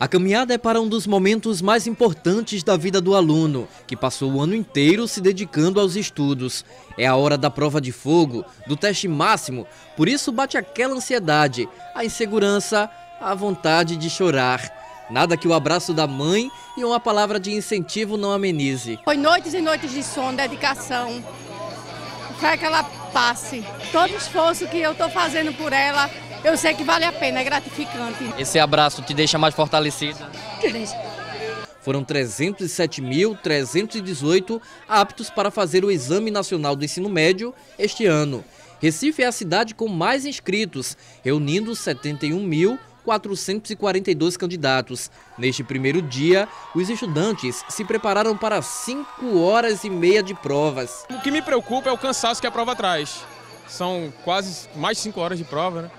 A caminhada é para um dos momentos mais importantes da vida do aluno, que passou o ano inteiro se dedicando aos estudos. É a hora da prova de fogo, do teste máximo, por isso bate aquela ansiedade, a insegurança, a vontade de chorar. Nada que o abraço da mãe e uma palavra de incentivo não amenize. Foi noites e noites de sono, dedicação, para que ela passe. Todo o esforço que eu estou fazendo por ela, eu sei que vale a pena, é gratificante. Esse abraço te deixa mais fortalecida? Foram 307.318 aptos para fazer o Exame Nacional do Ensino Médio este ano. Recife é a cidade com mais inscritos, reunindo 71.442 candidatos. Neste primeiro dia, os estudantes se prepararam para 5 horas e meia de provas. O que me preocupa é o cansaço que a prova traz. São quase mais de 5 horas de prova, né?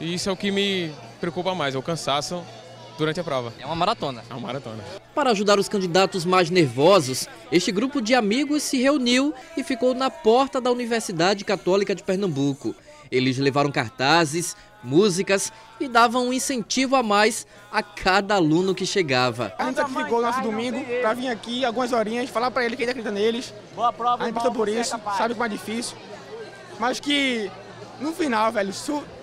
E isso é o que me preocupa mais, é o cansaço durante a prova. É uma maratona. É uma maratona. Para ajudar os candidatos mais nervosos, este grupo de amigos se reuniu e ficou na porta da Universidade Católica de Pernambuco. Eles levaram cartazes, músicas e davam um incentivo a mais a cada aluno que chegava. A gente sacrificou o nosso domingo para vir aqui algumas horinhas, falar para ele que acredita neles. Boa prova, A gente passou por é isso, sabe como é difícil. Mas que no final, velho,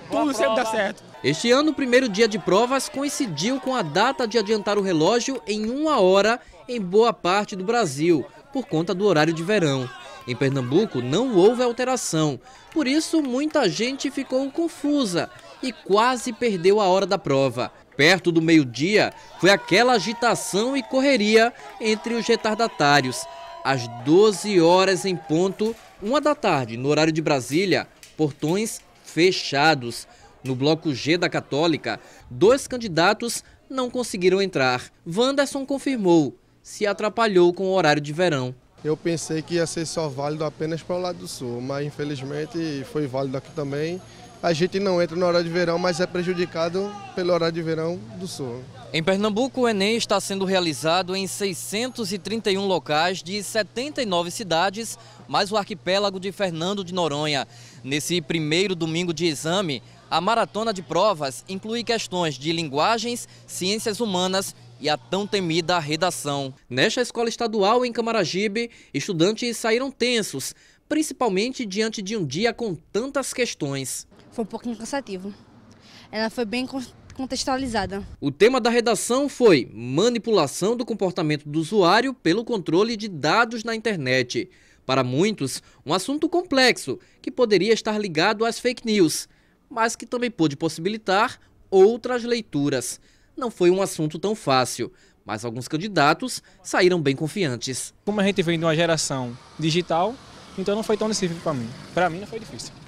tudo sempre dá certo. Este ano, o primeiro dia de provas coincidiu com a data de adiantar o relógio em uma hora em boa parte do Brasil, por conta do horário de verão. Em Pernambuco, não houve alteração, por isso muita gente ficou confusa e quase perdeu a hora da prova. Perto do meio-dia, foi aquela agitação e correria entre os retardatários. Às 12 horas em ponto, uma da tarde, no horário de Brasília, portões fechados. No bloco G da Católica, dois candidatos não conseguiram entrar. Wanderson confirmou, se atrapalhou com o horário de verão. Eu pensei que ia ser só válido apenas para o lado do sul, mas infelizmente foi válido aqui também a gente não entra no horário de verão, mas é prejudicado pelo horário de verão do Sul. Em Pernambuco, o Enem está sendo realizado em 631 locais de 79 cidades, mais o arquipélago de Fernando de Noronha. Nesse primeiro domingo de exame, a maratona de provas inclui questões de linguagens, ciências humanas e a tão temida redação. Nesta escola estadual em Camaragibe, estudantes saíram tensos, principalmente diante de um dia com tantas questões. Foi um pouquinho cansativo. Ela foi bem contextualizada. O tema da redação foi manipulação do comportamento do usuário pelo controle de dados na internet. Para muitos, um assunto complexo que poderia estar ligado às fake news, mas que também pôde possibilitar outras leituras. Não foi um assunto tão fácil, mas alguns candidatos saíram bem confiantes. Como a gente vem de uma geração digital, então não foi tão difícil para mim. Para mim não foi difícil.